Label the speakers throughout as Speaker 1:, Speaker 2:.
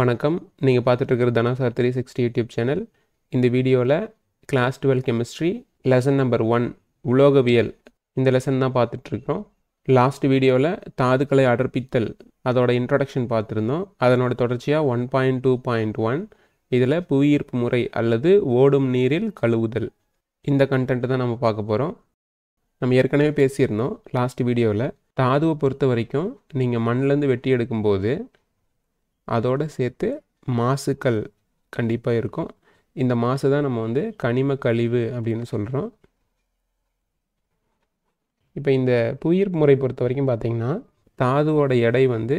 Speaker 1: வணக்கம் நீங்கள் பார்த்துட்ருக்கிற தனாசார் த்ரீ சிக்ஸ்டி யூடியூப் சேனல் இந்த வீடியோவில் class twelve chemistry lesson number one உலோகவியல் இந்த லெசன் தான் பார்த்துட்ருக்குறோம் லாஸ்ட் வீடியோவில் தாதுக்களை அடர்ப்பித்தல் அதோட இன்ட்ரடக்ஷன் பார்த்துருந்தோம் அதனோட தொடர்ச்சியாக one point two point one இதில் புவியீர்ப்பு முறை அல்லது ஓடும் நீரில் கழுவுதல் இந்த கண்டென்ட்டு தான் நம்ம பார்க்க போகிறோம் நம்ம ஏற்கனவே பேசியிருந்தோம் லாஸ்ட் வீடியோவில் தாதுவை பொறுத்த வரைக்கும் நீங்கள் மண்ணிலேருந்து வெட்டி எடுக்கும்போது அதோடு சேர்த்து மாசுக்கள் கண்டிப்பாக இருக்கும் இந்த மாசு தான் நம்ம வந்து கனிம கழிவு அப்படின்னு சொல்கிறோம் இப்போ இந்த புயிர் முறை பொறுத்த வரைக்கும் பார்த்திங்கன்னா தாதுவோட எடை வந்து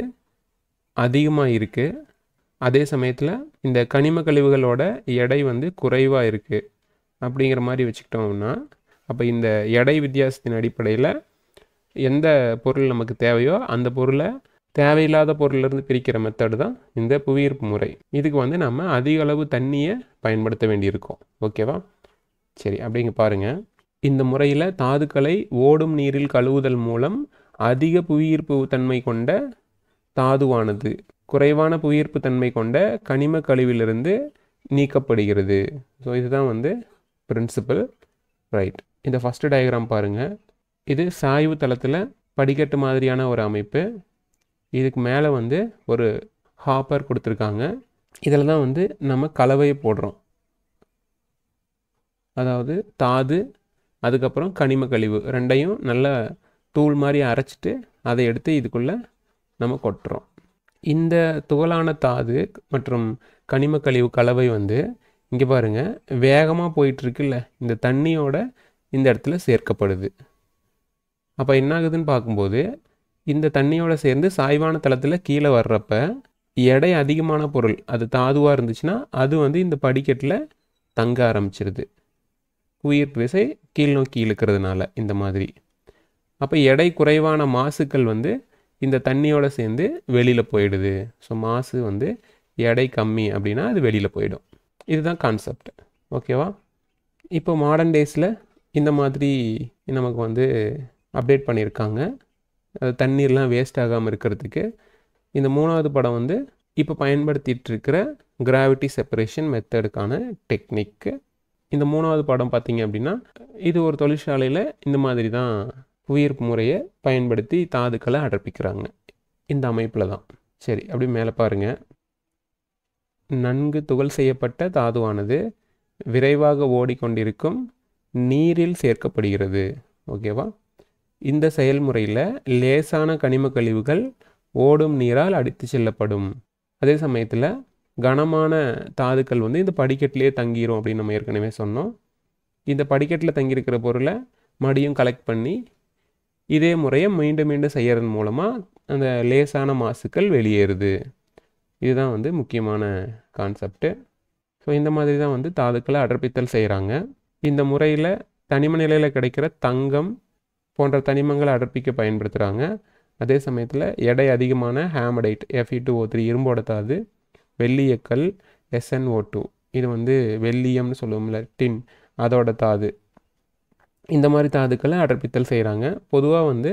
Speaker 1: அதிகமாக இருக்குது அதே சமயத்தில் இந்த கனிம கழிவுகளோட எடை வந்து குறைவாக இருக்குது அப்படிங்கிற மாதிரி வச்சுக்கிட்டோம்னா அப்போ இந்த எடை வித்தியாசத்தின் அடிப்படையில் எந்த பொருள் நமக்கு தேவையோ அந்த பொருளை தேவையில்லாத பொருளிலிருந்து பிரிக்கிற மெத்தடு தான் இந்த புவியீர்ப்பு முறை இதுக்கு வந்து நம்ம அதிக அளவு தண்ணியை பயன்படுத்த வேண்டியிருக்கோம் ஓகேவா சரி அப்படிங்க பாருங்கள் இந்த முறையில் தாதுக்களை ஓடும் நீரில் கழுவுதல் மூலம் அதிக புவியீர்ப்பு தன்மை கொண்ட தாதுவானது குறைவான புவியீர்ப்பு தன்மை கொண்ட கனிம கழிவிலிருந்து நீக்கப்படுகிறது ஸோ இதுதான் வந்து பிரின்சிபல் ரைட் இந்த ஃபஸ்ட்டு டயக்ராம் பாருங்கள் இது சாய்வு தளத்தில் படிக்கட்டு மாதிரியான ஒரு அமைப்பு இதுக்கு மேலே வந்து ஒரு ஹாப்பர் கொடுத்துருக்காங்க இதில் தான் வந்து நம்ம கலவையை போடுறோம் அதாவது தாது அதுக்கப்புறம் கனிம கழிவு ரெண்டையும் நல்லா தூள் மாதிரி அரைச்சிட்டு அதை எடுத்து இதுக்குள்ளே நம்ம கொட்டுறோம் இந்த துகளான தாது மற்றும் கனிம கழிவு கலவை வந்து இங்கே பாருங்கள் வேகமாக போயிட்டுருக்குல்ல இந்த தண்ணியோட இந்த இடத்துல சேர்க்கப்படுது அப்போ என்ன ஆகுதுன்னு பார்க்கும்போது இந்த தண்ணியோடு சேர்ந்து சாய்வான தளத்தில் கீழே வர்றப்ப எடை அதிகமான பொருள் அது தாதுவாக இருந்துச்சுன்னா அது வந்து இந்த படிக்கட்டில் தங்க ஆரம்பிச்சிருது உயிர் விசை கீழ் நோக்கி இழுக்கிறதுனால இந்த மாதிரி அப்போ எடை குறைவான மாசுக்கள் வந்து இந்த தண்ணியோடு சேர்ந்து வெளியில் போயிடுது ஸோ மாசு வந்து எடை கம்மி அப்படின்னா அது வெளியில் போயிடும் இதுதான் கான்செப்ட் ஓகேவா இப்போ மாடர்ன் டேஸில் இந்த மாதிரி நமக்கு வந்து அப்டேட் பண்ணியிருக்காங்க தண்ணீர்லாம் வேஸ்ட் ஆகாமல் இருக்கிறதுக்கு இந்த மூணாவது படம் வந்து இப்போ பயன்படுத்திகிட்டு இருக்கிற கிராவிட்டி செப்பரேஷன் மெத்தடுக்கான டெக்னிக்கு இந்த மூணாவது படம் பார்த்திங்க அப்படின்னா இது ஒரு தொழிற்சாலையில் இந்த மாதிரி தான் உயிர்ப்பு முறையை பயன்படுத்தி தாதுக்களை அடர்ப்பிக்கிறாங்க இந்த அமைப்பில் தான் சரி அப்படி மேலே பாருங்கள் நன்கு துகள் செய்யப்பட்ட தாதுவானது விரைவாக ஓடிக்கொண்டிருக்கும் நீரில் சேர்க்கப்படுகிறது ஓகேவா இந்த செயல்முறையில் லேசான கனிம கழிவுகள் ஓடும் நீரால் அடித்து செல்லப்படும் அதே சமயத்தில் கனமான தாதுக்கள் வந்து இந்த படிக்கட்டிலே தங்கிரும் அப்படின்னு நம்ம ஏற்கனவே சொன்னோம் இந்த படிக்கட்டில் தங்கியிருக்கிற பொருளை மடியும் கலெக்ட் பண்ணி இதே முறையை மீண்டும் மீண்டும் செய்கிறதன் மூலமாக அந்த லேசான மாசுக்கள் வெளியேறுது இதுதான் வந்து முக்கியமான கான்செப்டு ஸோ இந்த மாதிரி தான் வந்து தாதுக்களை அடர்பித்தல் செய்கிறாங்க இந்த முறையில் தனிம நிலையில் கிடைக்கிற தங்கம் போன்ற தனிமங்களை அடர்ப்பிக்க பயன்படுத்துகிறாங்க அதே சமயத்தில் எடை அதிகமான haematite FE two e O three இரும்போட தாது வெள்ளியக்கல் எஸ்என்ஓ டூ இது வந்து வெள்ளியம்னு சொல்லுவோம்ல டின் அதோட தாது இந்த மாதிரி தாதுக்களை அடர்ப்பித்தல் செய்கிறாங்க பொதுவாக வந்து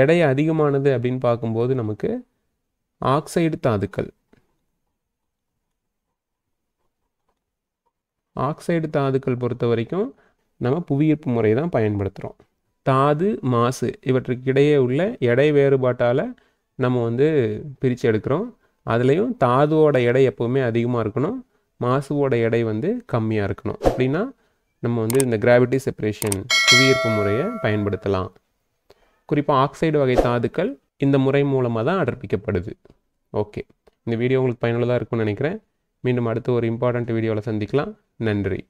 Speaker 1: எடை அதிகமானது அப்படின்னு பார்க்கும்போது நமக்கு ஆக்சைடு தாதுக்கள் ஆக்சைடு தாதுக்கள் பொறுத்த வரைக்கும் நம்ம புவியீர்ப்பு முறை தான் பயன்படுத்துகிறோம் தாது மாசு இவற்றுக்கு இடையே உள்ள எடை வேறுபாட்டால் நம்ம வந்து பிரித்து எடுக்கிறோம் அதுலேயும் தாதுவோட எடை எப்போவுமே அதிகமாக இருக்கணும் மாசுவோட எடை வந்து கம்மியாக இருக்கணும் அப்படின்னா நம்ம வந்து இந்த கிராவிட்டி செப்பரேஷன் புவியீர்ப்பு முறையை பயன்படுத்தலாம் குறிப்பாக ஆக்சைடு வகை தாதுக்கள் இந்த முறை மூலமாக தான் அடர்ப்பிக்கப்படுது ஓகே இந்த வீடியோ உங்களுக்கு பயனுள்ளதாக இருக்கும்னு நினைக்கிறேன் மீண்டும் அடுத்து ஒரு இம்பார்ட்டண்ட் வீடியோவில் சந்திக்கலாம் நன்றி